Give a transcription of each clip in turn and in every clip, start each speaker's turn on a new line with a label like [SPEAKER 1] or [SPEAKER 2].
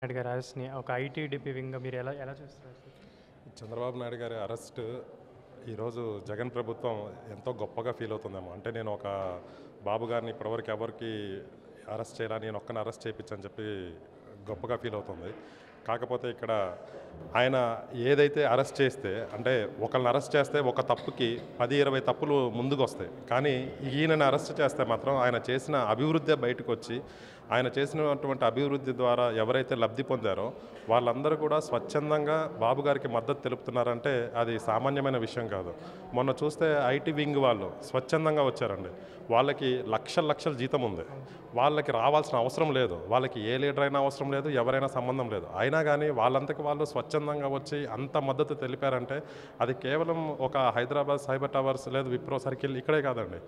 [SPEAKER 1] నాయుడు గారి అరెస్ట్ని ఒక ఐటీ డిపివింగ్గా మీరు ఎలా ఎలా చూస్తారు చంద్రబాబు నాయుడు గారి అరెస్ట్ ఈరోజు జగన్ ప్రభుత్వం ఎంతో గొప్పగా ఫీల్ అవుతుందేమో అంటే నేను ఒక బాబు గారిని ఇప్పటివరకు ఎవరికి అరెస్ట్ చేయాలని నేను ఒక్కని అరెస్ట్ చేయించని చెప్పి గొప్పగా ఫీల్ అవుతుంది కాకపోతే ఇక్కడ ఆయన ఏదైతే అరెస్ట్ చేస్తే అంటే ఒకరిని అరెస్ట్ చేస్తే ఒక తప్పుకి పది ఇరవై తప్పులు ముందుకు వస్తాయి కానీ ఈయనని అరెస్ట్ చేస్తే మాత్రం ఆయన చేసిన అభివృద్ధి బయటకు వచ్చి ఆయన చేసినటువంటి అభివృద్ధి ద్వారా ఎవరైతే లబ్ధి పొందారో వాళ్ళందరూ కూడా స్వచ్ఛందంగా బాబు గారికి మద్దతు తెలుపుతున్నారంటే అది సామాన్యమైన విషయం కాదు మొన్న చూస్తే ఐటీ వింగ్ వాళ్ళు స్వచ్ఛందంగా వచ్చారండి వాళ్ళకి లక్షల లక్షల జీతం ఉంది వాళ్ళకి రావాల్సిన అవసరం లేదు వాళ్ళకి ఏ లీడర్ అయినా అవసరం లేదు ఎవరైనా సంబంధం లేదు అయినా కానీ వాళ్ళంతకు వాళ్ళు స్వచ్ఛ స్వచ్ఛందంగా వచ్చి అంత మద్దతు తెలిపారంటే అది కేవలం ఒక హైదరాబాద్ సైబర్ టవర్స్ లేదు విప్రో సర్కిల్ ఇక్కడే కాదండి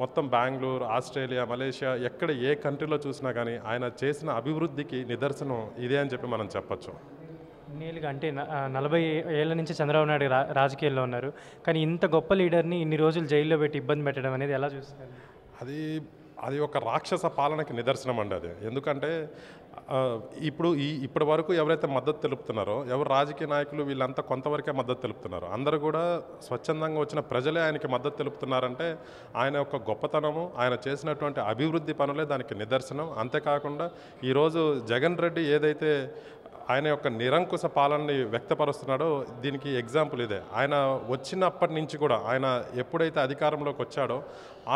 [SPEAKER 1] మొత్తం బెంగళూరు ఆస్ట్రేలియా మలేషియా ఎక్కడ ఏ కంట్రీలో చూసినా కానీ ఆయన చేసిన అభివృద్ధికి నిదర్శనం ఇదే అని చెప్పి మనం చెప్పచ్చు నేలుగా అంటే నలభై ఏళ్ళ నుంచి చంద్రబాబు నాయుడు రాజకీయాల్లో ఉన్నారు కానీ ఇంత గొప్ప లీడర్ని ఇన్ని రోజులు జైల్లో పెట్టి ఇబ్బంది పెట్టడం అనేది ఎలా చూస్తారు అది అది ఒక రాక్షస పాలనకి నిదర్శనం అండి అది ఎందుకంటే ఇప్పుడు ఈ ఇప్పటి వరకు ఎవరైతే మద్దతు తెలుపుతున్నారో ఎవరు రాజకీయ నాయకులు వీళ్ళంతా కొంతవరకే మద్దతు తెలుపుతున్నారో అందరూ కూడా స్వచ్ఛందంగా వచ్చిన ప్రజలే ఆయనకి మద్దతు తెలుపుతున్నారంటే ఆయన యొక్క గొప్పతనము ఆయన చేసినటువంటి అభివృద్ధి పనులే దానికి నిదర్శనం అంతేకాకుండా ఈరోజు జగన్ రెడ్డి ఏదైతే ఆయన యొక్క నిరంకుశ పాలనని వ్యక్తపరుస్తున్నాడో దీనికి ఎగ్జాంపుల్ ఇదే ఆయన వచ్చినప్పటి నుంచి కూడా ఆయన ఎప్పుడైతే అధికారంలోకి వచ్చాడో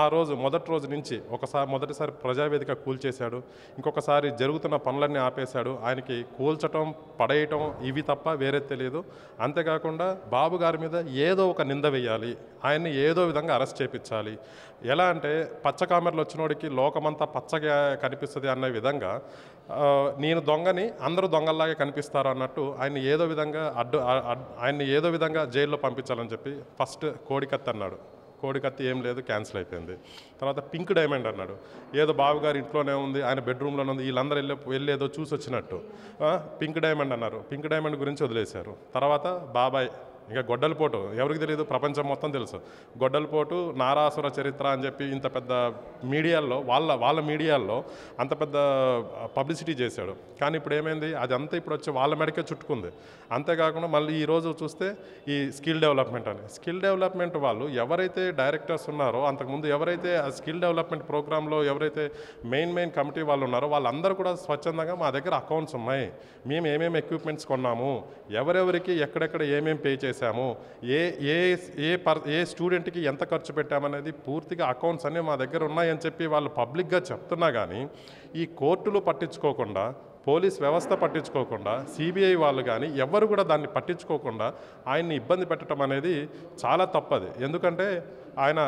[SPEAKER 1] ఆ రోజు మొదటి రోజు నుంచి ఒకసారి మొదటిసారి ప్రజావేదిక కూల్చేశాడు ఇంకొకసారి జరుగుతున్న పనులన్నీ ఆపేశాడు ఆయనకి కూల్చటం పడేయటం ఇవి తప్ప వేరే తెలియదు అంతేకాకుండా బాబు గారి మీద ఏదో ఒక నింద వేయాలి ఆయన్ని ఏదో విధంగా అరెస్ట్ చేపించాలి ఎలా అంటే పచ్చ కామెరలు వచ్చినోడికి లోకమంతా పచ్చగా కనిపిస్తుంది అనే విధంగా నేను దొంగని అందరూ దొంగల్లాగే కనిపిస్తారు అన్నట్టు ఆయన ఏదో విధంగా అడ్డు ఆయన్ని ఏదో విధంగా జైల్లో పంపించాలని చెప్పి ఫస్ట్ కోడికత్తి అన్నాడు కోడికత్తి ఏం లేదు క్యాన్సిల్ అయిపోయింది తర్వాత పింక్ డైమండ్ అన్నాడు ఏదో బావుగారు ఇంట్లోనే ఉంది ఆయన బెడ్రూమ్లోనే ఉంది వీళ్ళందరూ వెళ్ళి వెళ్ళేదో చూసి వచ్చినట్టు పింక్ డైమండ్ అన్నారు పింక్ డైమండ్ గురించి వదిలేశారు తర్వాత బాబాయ్ ఇంకా గొడ్డలిపోటు ఎవరికి తెలియదు ప్రపంచం మొత్తం తెలుసు గొడ్డలపోటు నారాసుర చరిత్ర అని చెప్పి ఇంత పెద్ద మీడియాల్లో వాళ్ళ వాళ్ళ మీడియాల్లో అంత పెద్ద పబ్లిసిటీ చేశాడు కానీ ఇప్పుడు ఏమైంది అదంతా ఇప్పుడు వచ్చి వాళ్ళ మెడకే చుట్టుకుంది అంతేకాకుండా మళ్ళీ ఈరోజు చూస్తే ఈ స్కిల్ డెవలప్మెంట్ అని స్కిల్ డెవలప్మెంట్ వాళ్ళు ఎవరైతే డైరెక్టర్స్ ఉన్నారో అంతకుముందు ఎవరైతే ఆ స్కిల్ డెవలప్మెంట్ ప్రోగ్రాంలో ఎవరైతే మెయిన్ మెయిన్ కమిటీ వాళ్ళు ఉన్నారో వాళ్ళందరూ కూడా స్వచ్ఛందంగా మా దగ్గర అకౌంట్స్ ఉన్నాయి మేము ఏమేమి ఎక్విప్మెంట్స్ కొన్నాము ఎవరెవరికి ఎక్కడెక్కడ ఏమేమి పే చేస్తాము చేశాము ఏ ఏ ఏ పర్ ఏ స్టూడెంట్కి ఎంత ఖర్చు పెట్టామనేది పూర్తిగా అకౌంట్స్ అన్నీ మా దగ్గర ఉన్నాయని చెప్పి వాళ్ళు పబ్లిక్గా చెప్తున్నా కానీ ఈ కోర్టులు పట్టించుకోకుండా పోలీస్ వ్యవస్థ పట్టించుకోకుండా సిబిఐ వాళ్ళు కానీ ఎవ్వరు కూడా దాన్ని పట్టించుకోకుండా ఆయన్ని ఇబ్బంది పెట్టడం అనేది చాలా తప్పది ఎందుకంటే ఆయన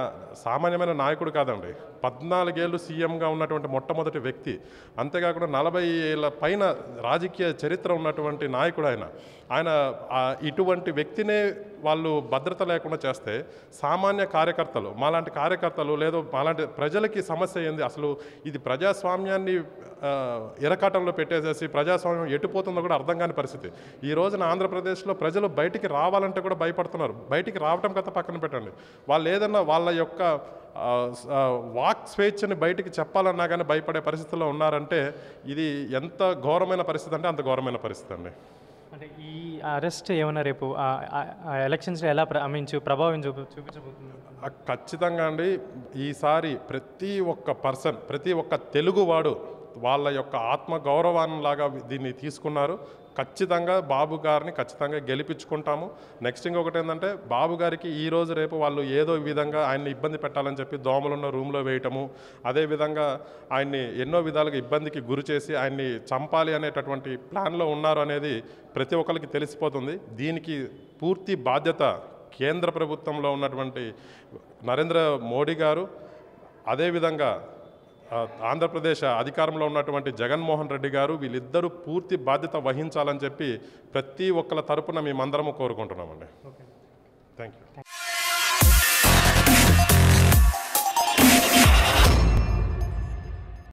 [SPEAKER 1] సామాన్యమైన నాయకుడు కాదండి పద్నాలుగేళ్ళు సీఎంగా ఉన్నటువంటి మొట్టమొదటి వ్యక్తి అంతేకాకుండా నలభై ఏళ్ళ పైన రాజకీయ చరిత్ర ఉన్నటువంటి నాయకుడు ఆయన ఆయన ఇటువంటి వ్యక్తినే వాళ్ళు భద్రత లేకుండా చేస్తే సామాన్య కార్యకర్తలు మాలాంటి కార్యకర్తలు లేదో మాలాంటి ప్రజలకి సమస్య ఏంది అసలు ఇది ప్రజాస్వామ్యాన్ని ఎరకాటంలో పెట్టేసేసి ప్రజాస్వామ్యం ఎటుపోతుందో కూడా అర్థం కాని పరిస్థితి ఈ రోజున ఆంధ్రప్రదేశ్లో ప్రజలు బయటికి రావాలంటే కూడా భయపడుతున్నారు బయటికి రావటం కథ పక్కన పెట్టండి వాళ్ళు ఏదైనా ఏదన్నా వాళ్ళ యొక్క వాక్ స్వేచ్ఛని బయటికి చెప్పాలన్నా కానీ భయపడే పరిస్థితుల్లో ఉన్నారంటే ఇది ఎంత ఘోరమైన పరిస్థితి అంటే అంత ఘోరమైన పరిస్థితి అండి అంటే ఈ అరెస్ట్ ఏమైనా రేపు ఎలక్షన్స్లో ఎలా ప్ర మీన్ ప్రభావం చూపి చూపించబోతుంది ఖచ్చితంగా అండి ఈసారి ప్రతి ఒక్క పర్సన్ ప్రతి ఒక్క తెలుగువాడు వాళ్ళ యొక్క ఆత్మ లాగా దీన్ని తీసుకున్నారు ఖచ్చితంగా బాబు గారిని ఖచ్చితంగా గెలిపించుకుంటాము నెక్స్ట్ ఇంకొకటి ఏంటంటే బాబు గారికి ఈ రోజు రేపు వాళ్ళు ఏదో విధంగా ఆయన్ని ఇబ్బంది పెట్టాలని చెప్పి దోమలున్న రూమ్లో వేయటము అదేవిధంగా ఆయన్ని ఎన్నో విధాలుగా ఇబ్బందికి గురి చేసి ఆయన్ని చంపాలి అనేటటువంటి ప్లాన్లో ఉన్నారు అనేది ప్రతి ఒక్కరికి తెలిసిపోతుంది దీనికి పూర్తి బాధ్యత కేంద్ర ప్రభుత్వంలో ఉన్నటువంటి నరేంద్ర మోడీ గారు అదేవిధంగా ఆంధ్రప్రదేశ్ అధికారంలో ఉన్నటువంటి జగన్మోహన్ రెడ్డి గారు వీళ్ళిద్దరూ పూర్తి బాధ్యత వహించాలని చెప్పి ప్రతి ఒక్కల తరపున మేమందరము కోరుకుంటున్నామండి థ్యాంక్ యూ